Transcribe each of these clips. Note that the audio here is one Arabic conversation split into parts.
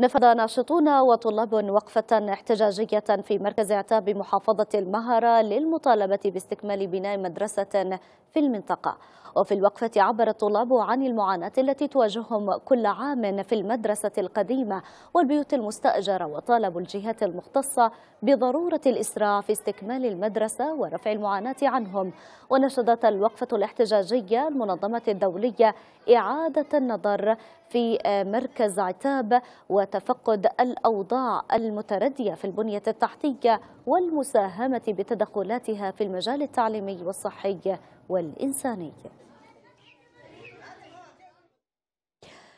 نفذ ناشطون وطلاب وقفة احتجاجية في مركز عتاب بمحافظة المهرة للمطالبة باستكمال بناء مدرسة في المنطقة وفي الوقفة عبر الطلاب عن المعاناة التي تواجههم كل عام في المدرسة القديمة والبيوت المستأجرة وطالبوا الجهات المختصة بضرورة الإسراع في استكمال المدرسة ورفع المعاناة عنهم ونشدت الوقفة الاحتجاجية المنظمة الدولية إعادة النظر في آه، مركز عتاب وتفقد الأوضاع المتردية في البنية التحتية والمساهمة بتدخلاتها في المجال التعليمي والصحي والإنساني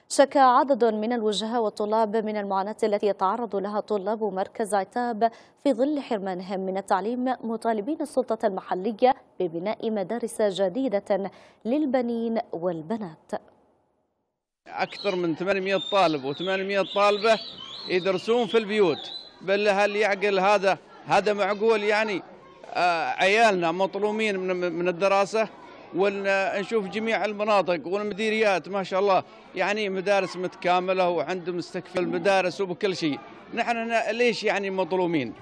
شكى عدد من الوجهاء والطلاب من المعاناة التي يتعرض لها طلاب مركز عتاب في ظل حرمانهم من التعليم مطالبين السلطة المحلية ببناء مدارس جديدة للبنين والبنات اكثر من 800 طالب و800 طالبه يدرسون في البيوت بل هل يعقل هذا هذا معقول يعني آه، عيالنا مطلومين من الدراسه ونشوف جميع المناطق والمديريات ما شاء الله يعني مدارس متكامله وعندهم مستكفي المدارس وبكل شيء نحن ليش يعني مظلومين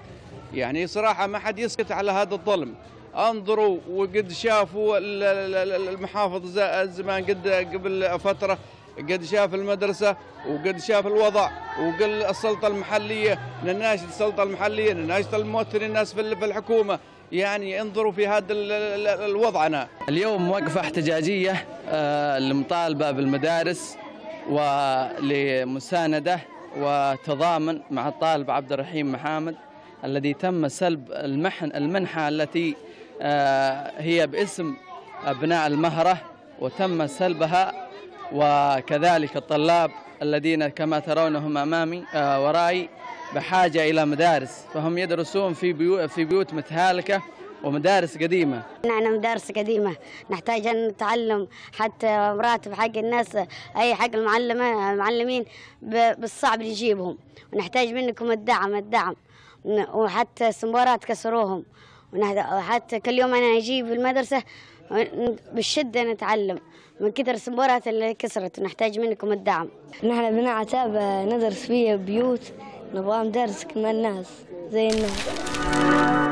يعني صراحه ما حد يسكت على هذا الظلم انظروا وقد شافوا المحافظ زمان قد قبل فتره قد شاف المدرسه وقد شاف الوضع وقل السلطه المحليه نناشد السلطه المحليه نناشد الممثلين الناس في الحكومه يعني انظروا في هذا الوضعنا اليوم وقفه احتجاجيه المطالبه آه، بالمدارس ولمسانده وتضامن مع الطالب عبد الرحيم محامد الذي تم سلب المحن المنحة التي آه، هي باسم أبناء المهرة وتم سلبها وكذلك الطلاب الذين كما ترونهم امامي آه، ورائي بحاجه الى مدارس فهم يدرسون في بيوت في بيوت متهالكه ومدارس قديمه نحن مدارس قديمه نحتاج ان نتعلم حتى مراتب حق الناس اي حق المعلمه المعلمين بالصعب نجيبهم ونحتاج منكم الدعم الدعم وحتى السمبورات كسروهم ونهدأ حتى كل يوم أنا أجي في المدرسة بالشدة نتعلم من كثر السبورات اللي كسرت ونحتاج منكم الدعم نحن بناء عتابة ندرس فيها بيوت نبغى ندرس كمان الناس زي الناس